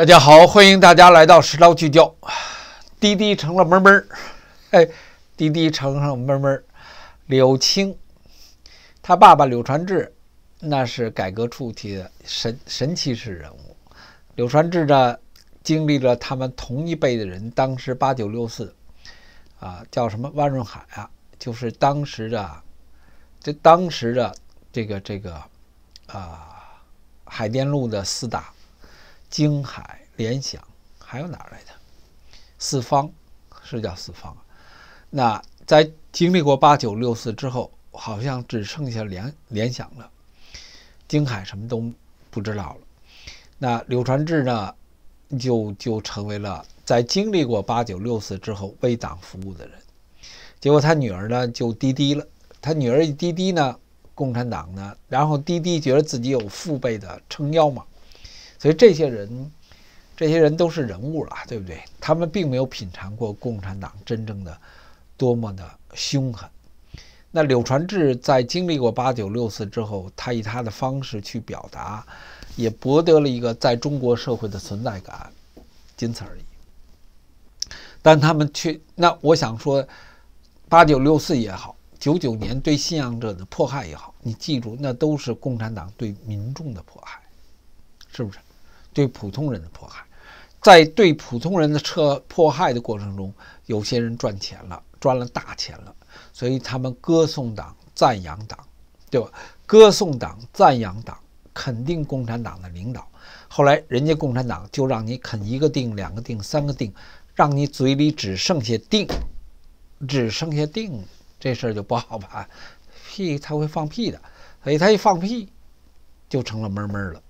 大家好，欢迎大家来到《石涛聚焦》。滴滴成了闷闷儿，哎，滴滴成了闷闷儿。柳青，他爸爸柳传志，那是改革初期的神神奇式人物。柳传志的经历了他们同一辈的人，当时八九六四啊，叫什么万润海啊，就是当时的，这当时的这个这个啊，海淀路的四大。京海联想还有哪儿来的？四方是叫四方啊？那在经历过八九六四之后，好像只剩下联联想了，京海什么都不知道了。那柳传志呢，就就成为了在经历过八九六四之后为党服务的人。结果他女儿呢就滴滴了，他女儿一滴滴呢，共产党呢，然后滴滴觉得自己有父辈的撑腰嘛。所以这些人，这些人都是人物了，对不对？他们并没有品尝过共产党真正的多么的凶狠。那柳传志在经历过八九六四之后，他以他的方式去表达，也博得了一个在中国社会的存在感，仅此而已。但他们却……那我想说，八九六四也好，九九年对信仰者的迫害也好，你记住，那都是共产党对民众的迫害，是不是？对普通人的迫害，在对普通人的彻迫害的过程中，有些人赚钱了，赚了大钱了，所以他们歌颂党，赞扬党，对吧？歌颂党，赞扬党，肯定共产党的领导。后来人家共产党就让你啃一个腚、两个腚、三个腚，让你嘴里只剩下腚，只剩下腚，这事儿就不好办。屁，他会放屁的，所以他一放屁就成了闷闷了。